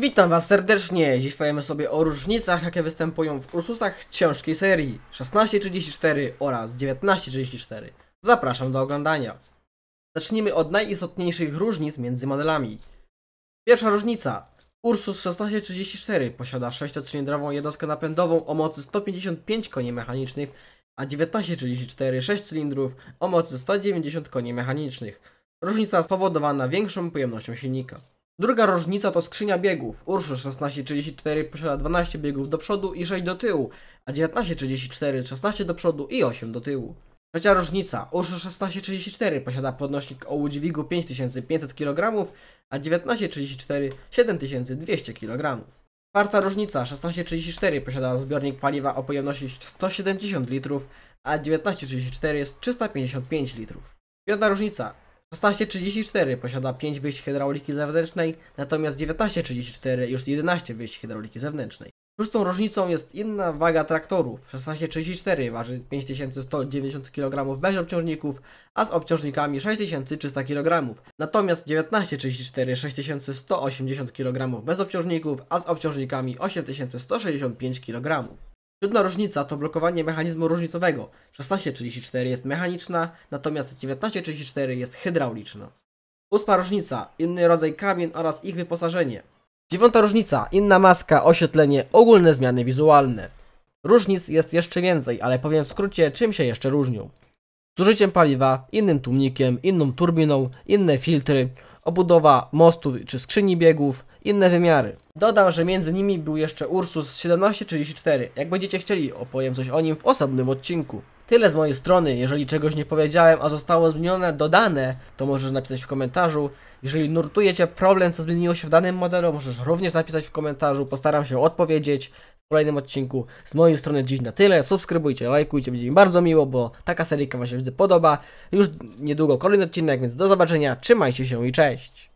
Witam Was serdecznie. Dziś powiemy sobie o różnicach, jakie występują w Ursusach ciężkiej serii 1634 oraz 1934. Zapraszam do oglądania. Zacznijmy od najistotniejszych różnic między modelami. Pierwsza różnica. Ursus 1634 posiada 6-cylindrową jednostkę napędową o mocy 155 koni mechanicznych, a 1934 6 cylindrów o mocy 190 koni mechanicznych. Różnica spowodowana większą pojemnością silnika. Druga różnica to skrzynia biegów. Ursus 1634 posiada 12 biegów do przodu i 6 do tyłu, a 1934 16 do przodu i 8 do tyłu. Trzecia różnica. Ursus 1634 posiada podnośnik o udźwigu 5500 kg, a 1934 7200 kg. Czwarta różnica. 1634 posiada zbiornik paliwa o pojemności 170 litrów, a 1934 jest 355 litrów. Piąta różnica. 1634 posiada 5 wyjść hydrauliki zewnętrznej, natomiast 1934 już 11 wyjść hydrauliki zewnętrznej. Szóstą różnicą jest inna waga traktorów. 1634 waży 5190 kg bez obciążników, a z obciążnikami 6300 kg. Natomiast 1934 6180 kg bez obciążników, a z obciążnikami 8165 kg. Siódma różnica to blokowanie mechanizmu różnicowego. 1634 jest mechaniczna, natomiast 1934 jest hydrauliczna. Ósma różnica, inny rodzaj kamień oraz ich wyposażenie. Dziewiąta różnica, inna maska, oświetlenie, ogólne zmiany wizualne. Różnic jest jeszcze więcej, ale powiem w skrócie, czym się jeszcze różnią. Zużyciem paliwa, innym tłumnikiem, inną turbiną, inne filtry, obudowa mostów czy skrzyni biegów, inne wymiary. Dodam, że między nimi był jeszcze Ursus 1734, jak będziecie chcieli opowiem coś o nim w osobnym odcinku. Tyle z mojej strony, jeżeli czegoś nie powiedziałem, a zostało zmienione, dodane, to możesz napisać w komentarzu. Jeżeli nurtujecie problem, co zmieniło się w danym modelu, możesz również napisać w komentarzu, postaram się odpowiedzieć kolejnym odcinku. Z mojej strony dziś na tyle. Subskrybujcie, lajkujcie, będzie mi bardzo miło, bo taka seryjka Wam się widzę podoba. Już niedługo kolejny odcinek, więc do zobaczenia, trzymajcie się i cześć!